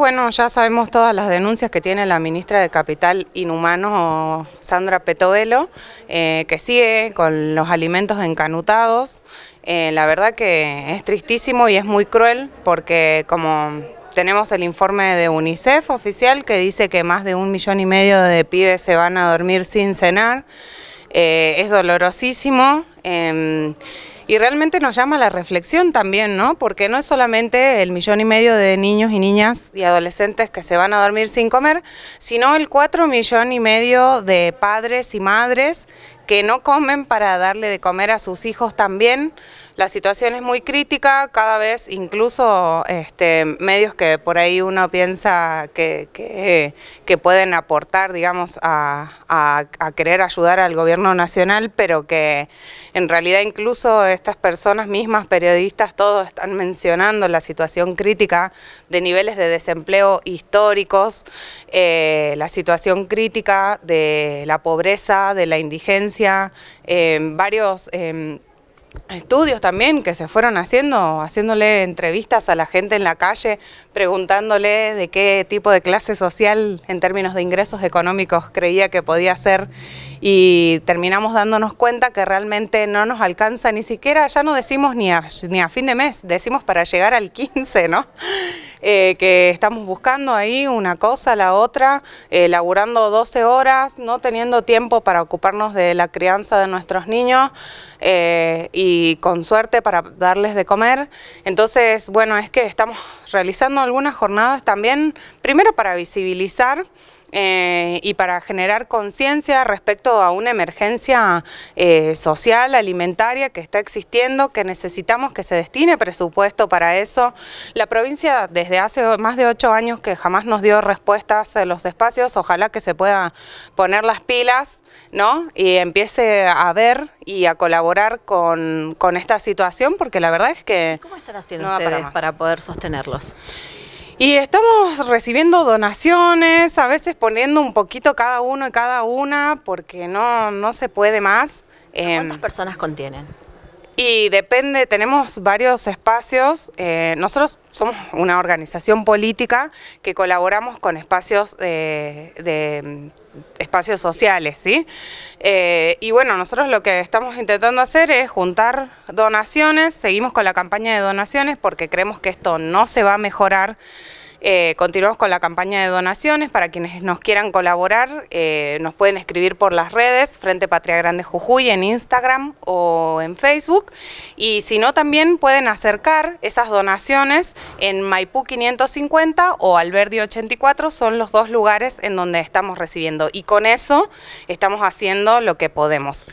Bueno, ya sabemos todas las denuncias que tiene la ministra de Capital Inhumano, Sandra Petovelo, eh, que sigue con los alimentos encanutados. Eh, la verdad que es tristísimo y es muy cruel porque como tenemos el informe de UNICEF oficial que dice que más de un millón y medio de pibes se van a dormir sin cenar, eh, es dolorosísimo. Em, y realmente nos llama la reflexión también, ¿no? Porque no es solamente el millón y medio de niños y niñas y adolescentes que se van a dormir sin comer, sino el cuatro millón y medio de padres y madres que no comen para darle de comer a sus hijos también. La situación es muy crítica, cada vez incluso este, medios que por ahí uno piensa que, que, pueden aportar, digamos, a, querer ayudar al gobierno nacional, pero que en realidad incluso estas personas mismas, periodistas, todos están mencionando la situación crítica de niveles de desempleo históricos, eh, la situación crítica de la pobreza, de la indigencia, Em, varios em, estudios también que se fueron haciendo, haciéndole entrevistas a la gente en la calle, preguntándole de qué tipo de clase social en términos de ingresos económicos creía que podía ser y terminamos dándonos cuenta que realmente no nos alcanza ni siquiera, ya no decimos ni ni a fin de mes, decimos para llegar al 15, ¿no? Eh, que estamos buscando ahí una cosa, la otra, eh, laburando 12 horas, no teniendo tiempo para ocuparnos de la crianza de nuestros niños eh, y con suerte para darles de comer. Entonces, bueno, es que estamos realizando algunas jornadas también, primero para visibilizar eh, y para generar conciencia respecto a una emergencia eh, social, alimentaria que está existiendo, que necesitamos que se destine presupuesto para eso. La provincia desde hace más de ocho años que jamás nos dio respuestas en los espacios, ojalá que se pueda poner las pilas ¿no? y empiece a ver y a colaborar con, esta situación, porque la verdad es que... ¿Cómo están haciendo ustedes para poder sostenerlos? Y estamos recibiendo donaciones, a veces poniendo un poquito cada uno y cada una, porque no, no se puede más. ¿Cuántas em, personas contienen? Y depende, tenemos varios espacios. Eh, nosotros somos una organización política que colaboramos con espacios de mm, espacios sociales, ¿sí? Eh, y bueno, nosotros lo que estamos intentando hacer es juntar donaciones, seguimos con la campaña de donaciones porque creemos que esto no se va a mejorar eh, continuamos con la campaña de donaciones. Para quienes nos quieran colaborar, eh, nos pueden escribir por las redes, Frente Patria Grande Jujuy, en Instagram o en Facebook. Y si no, también pueden acercar esas donaciones en Maipú 550 o Alberdi 84, son los dos lugares en donde estamos recibiendo. Y con eso estamos haciendo lo que podemos.